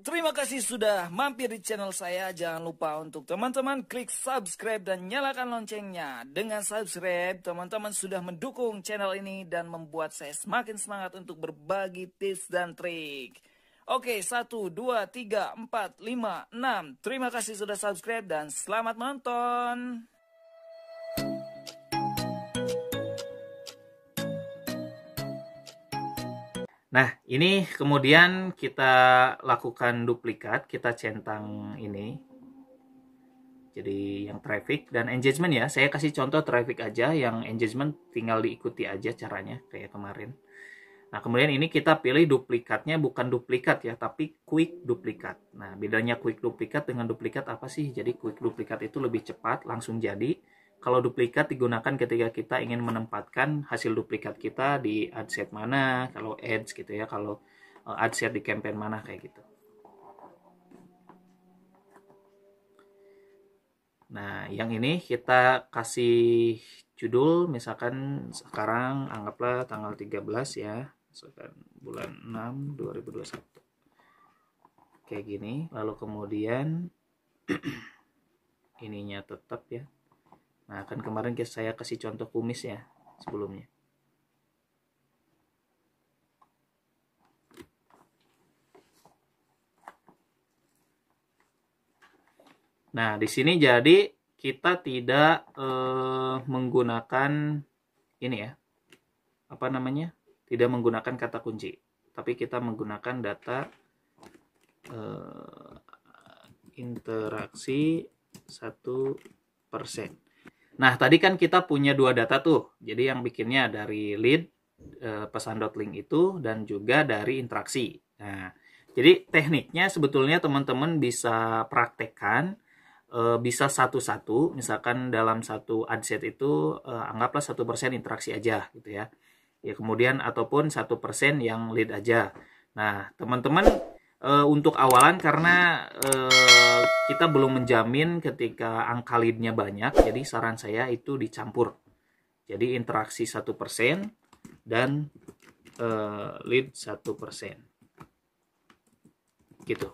Terima kasih sudah mampir di channel saya. Jangan lupa untuk teman-teman klik subscribe dan nyalakan loncengnya. Dengan subscribe, teman-teman sudah mendukung channel ini dan membuat saya semakin semangat untuk berbagi tips dan trik. Oke, 1, 2, 3, 4, 5, 6. Terima kasih sudah subscribe dan selamat menonton. Nah, ini kemudian kita lakukan duplikat, kita centang ini. Jadi yang traffic dan engagement ya, saya kasih contoh traffic aja, yang engagement tinggal diikuti aja caranya kayak kemarin. Nah, kemudian ini kita pilih duplikatnya bukan duplikat ya, tapi quick duplikat. Nah, bedanya quick duplikat dengan duplikat apa sih? Jadi quick duplikat itu lebih cepat, langsung jadi. Kalau duplikat digunakan ketika kita ingin menempatkan hasil duplikat kita di ad set mana, kalau ads gitu ya, kalau eh, ad set di campaign mana kayak gitu. Nah, yang ini kita kasih judul misalkan sekarang anggaplah tanggal 13 ya. Misalkan bulan 6 2021. Kayak gini, lalu kemudian ininya tetap ya. Nah, kan kemarin saya kasih contoh kumis ya sebelumnya. Nah, di sini jadi kita tidak eh, menggunakan ini ya. Apa namanya? Tidak menggunakan kata kunci, tapi kita menggunakan data eh, interaksi 1%. persen. Nah, tadi kan kita punya dua data tuh. Jadi yang bikinnya dari lead eh, pesan dot link itu dan juga dari interaksi. Nah, jadi tekniknya sebetulnya teman-teman bisa praktekkan eh, bisa satu-satu, misalkan dalam satu ad set itu eh, anggaplah satu persen interaksi aja gitu ya. Ya kemudian ataupun satu persen yang lead aja. Nah, teman-teman uh, untuk awalan karena uh, kita belum menjamin ketika angka leadnya banyak jadi saran saya itu dicampur jadi interaksi satu persen dan uh, lead satu persen gitu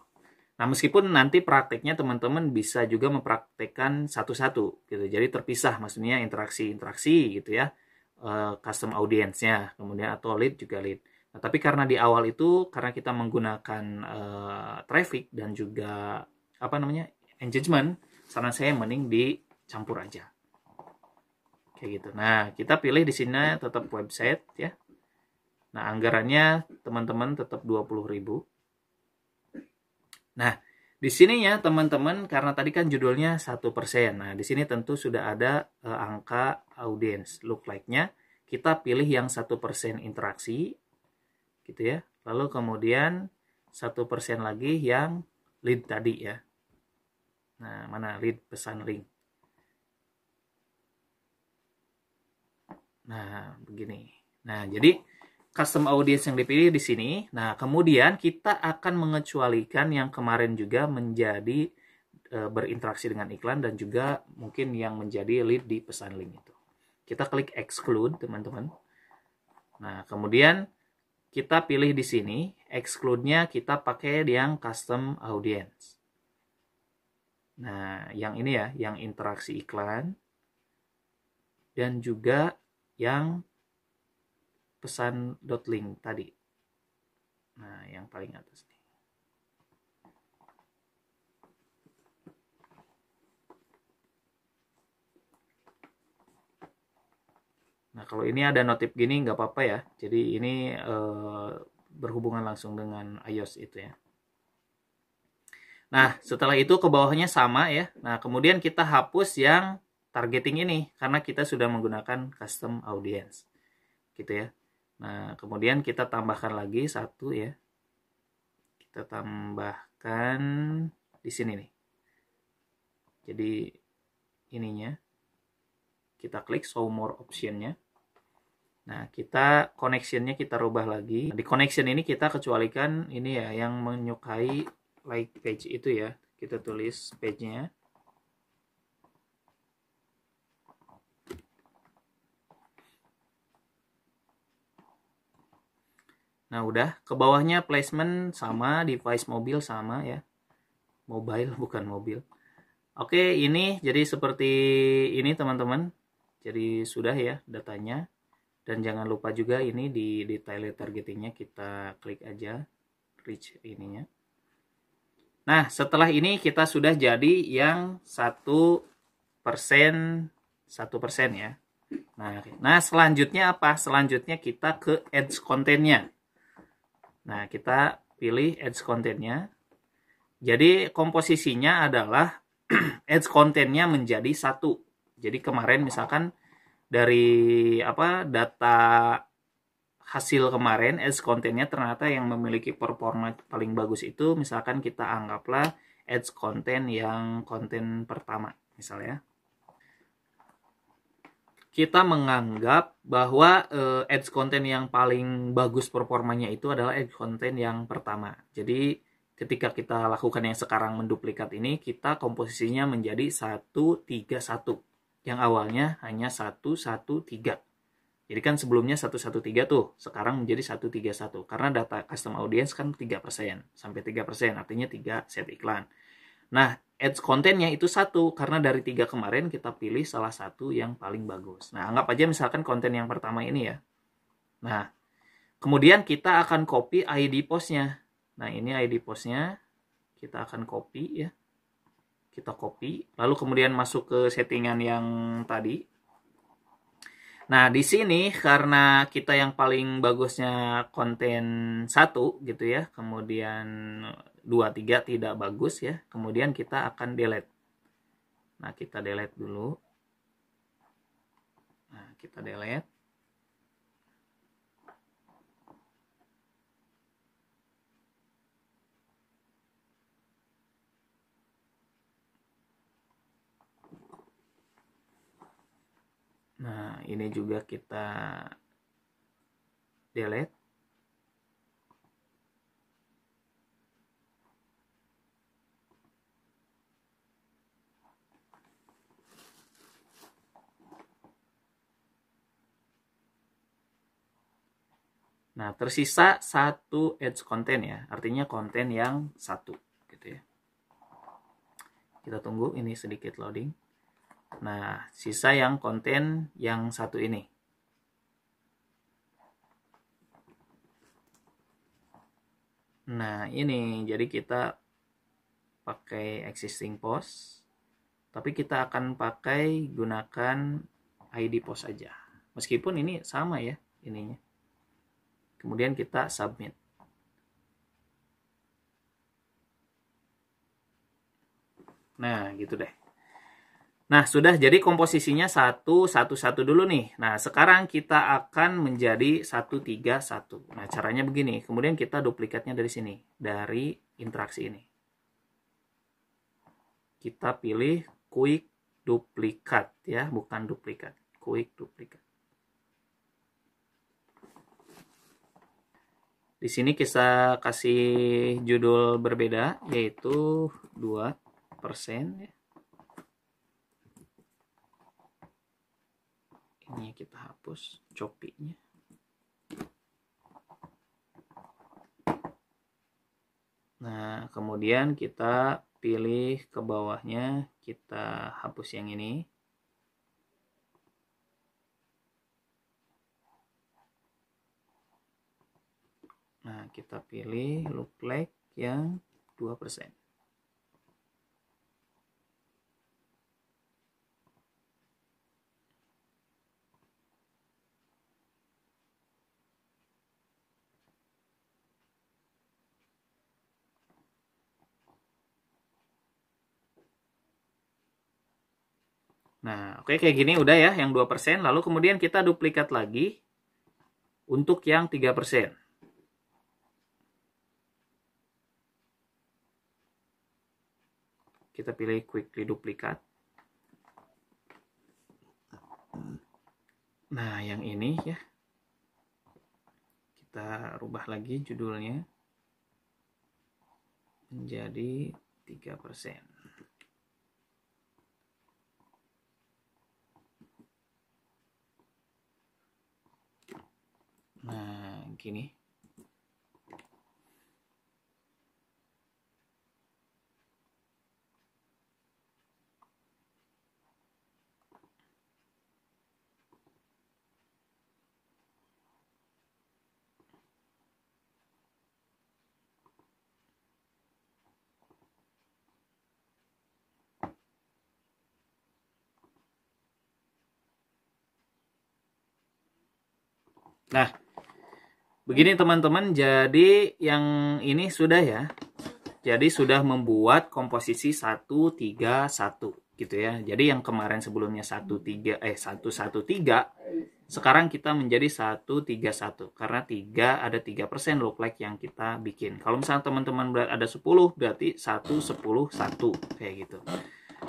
nah meskipun nanti prakteknya teman-teman bisa juga mempraktekkan satu-satu gitu jadi terpisah maksudnya interaksi interaksi gitu ya uh, custom audiensnya kemudian atau lead juga lead Nah, tapi karena di awal itu karena kita menggunakan uh, traffic dan juga apa namanya engagement, saran saya mending dicampur aja. Kayak gitu. Nah, kita pilih di sini tetap website ya. Nah, anggarannya teman-teman tetap 20.000. Nah, di sini ya teman-teman karena tadi kan judulnya 1%. Nah, di sini tentu sudah ada uh, angka audience look like-nya. Kita pilih yang 1% interaksi gitu ya lalu kemudian satu persen lagi yang lead tadi ya nah mana lead pesan link nah begini nah jadi custom audience yang dipilih di sini. Nah, kemudian kita akan mengecualikan yang kemarin juga menjadi e, berinteraksi dengan iklan dan juga mungkin yang menjadi lead di pesan link itu. Kita klik exclude, teman-teman. Nah, kemudian kita pilih di sini, exclude-nya kita pakai yang custom audience. Nah, yang ini ya, yang interaksi iklan. Dan juga yang pesan dot link tadi. Nah, yang paling atas nih. Nah kalau ini ada notif gini nggak apa-apa ya. Jadi ini eh, berhubungan langsung dengan iOS itu ya. Nah setelah itu ke bawahnya sama ya. Nah kemudian kita hapus yang targeting ini karena kita sudah menggunakan custom audience gitu ya. Nah kemudian kita tambahkan lagi satu ya. Kita tambahkan di sini nih. Jadi ininya kita klik show more optionnya Nah, kita connectionnya kita rubah lagi. Di connection ini kita kecualikan ini ya yang menyukai like page itu ya. Kita tulis page-nya. Nah, udah. Ke bawahnya placement sama, device mobil sama ya. Mobile bukan mobil. Oke, ini jadi seperti ini teman-teman. Jadi sudah ya datanya dan jangan lupa juga ini di detail targetingnya kita klik aja reach ininya nah setelah ini kita sudah jadi yang satu persen satu persen ya nah nah selanjutnya apa selanjutnya kita ke ads kontennya nah kita pilih ads kontennya jadi komposisinya adalah ads kontennya menjadi satu jadi kemarin misalkan dari apa data hasil kemarin ads kontennya ternyata yang memiliki performa paling bagus itu misalkan kita anggaplah ads konten yang konten pertama misalnya kita menganggap bahwa uh, ads konten yang paling bagus performanya itu adalah ads konten yang pertama jadi ketika kita lakukan yang sekarang menduplikat ini kita komposisinya menjadi satu tiga satu yang awalnya hanya 113. Jadi kan sebelumnya 113 tuh, sekarang menjadi 131 karena data custom audience kan 3% sampai 3%, artinya 3 set iklan. Nah, ads kontennya itu satu karena dari tiga kemarin kita pilih salah satu yang paling bagus. Nah, anggap aja misalkan konten yang pertama ini ya. Nah, kemudian kita akan copy ID postnya. Nah, ini ID postnya kita akan copy ya kita copy lalu kemudian masuk ke settingan yang tadi nah di sini karena kita yang paling bagusnya konten satu gitu ya kemudian dua tiga tidak bagus ya kemudian kita akan delete nah kita delete dulu nah kita delete Nah, ini juga kita delete. Nah, tersisa satu edge content ya, artinya konten yang satu gitu ya. Kita tunggu ini sedikit loading. Nah, sisa yang konten yang satu ini. Nah, ini jadi kita pakai existing post, tapi kita akan pakai gunakan ID post aja. Meskipun ini sama ya ininya. Kemudian kita submit. Nah, gitu deh. Nah, sudah jadi komposisinya satu satu satu dulu nih. Nah, sekarang kita akan menjadi satu tiga satu. Nah, caranya begini. Kemudian kita duplikatnya dari sini, dari interaksi ini. Kita pilih quick duplikat ya, bukan duplikat. Quick duplikat. Di sini kita kasih judul berbeda, yaitu 2% ya kita hapus copinya nah kemudian kita pilih ke bawahnya kita hapus yang ini Nah, kita pilih look like yang 2%. Nah, oke okay, kayak gini udah ya yang 2%, lalu kemudian kita duplikat lagi untuk yang 3%. Kita pilih quickly duplikat. Nah, yang ini ya. Kita rubah lagi judulnya menjadi 3%. Nah, gini. Nah, Begini teman-teman, jadi yang ini sudah ya. Jadi sudah membuat komposisi 1 3 1 gitu ya. Jadi yang kemarin sebelumnya 1 3 eh 1 1 3 sekarang kita menjadi 1 3 1 karena 3 ada 3% look like yang kita bikin. Kalau misalnya teman-teman ada 10 berarti 1 10 1 kayak gitu.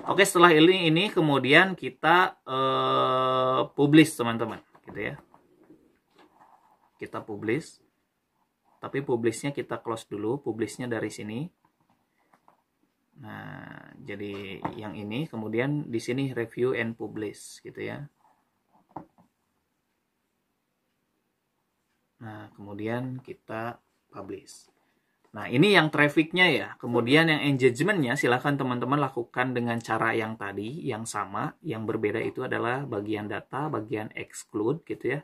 Oke, setelah ini ini kemudian kita eh publish teman-teman gitu ya kita publish tapi publishnya kita close dulu publishnya dari sini nah jadi yang ini kemudian di sini review and publish gitu ya nah kemudian kita publish nah ini yang trafficnya ya kemudian yang engagementnya silahkan teman-teman lakukan dengan cara yang tadi yang sama yang berbeda itu adalah bagian data bagian exclude gitu ya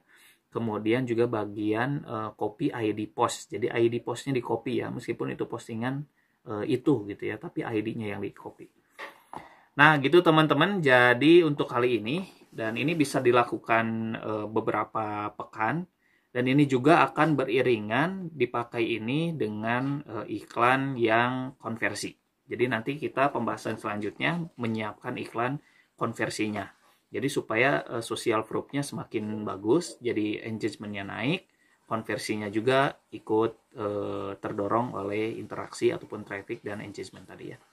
kemudian juga bagian uh, eh, copy ID post. Jadi ID postnya di copy ya, meskipun itu postingan uh, itu gitu ya, tapi ID-nya yang di copy. Nah gitu teman-teman, jadi untuk kali ini dan ini bisa dilakukan uh, beberapa pekan dan ini juga akan beriringan dipakai ini dengan uh, iklan yang konversi. Jadi nanti kita pembahasan selanjutnya menyiapkan iklan konversinya. Jadi supaya uh, social proof-nya semakin bagus, jadi engagementnya naik, konversinya juga ikut uh, terdorong oleh interaksi ataupun traffic dan engagement tadi ya.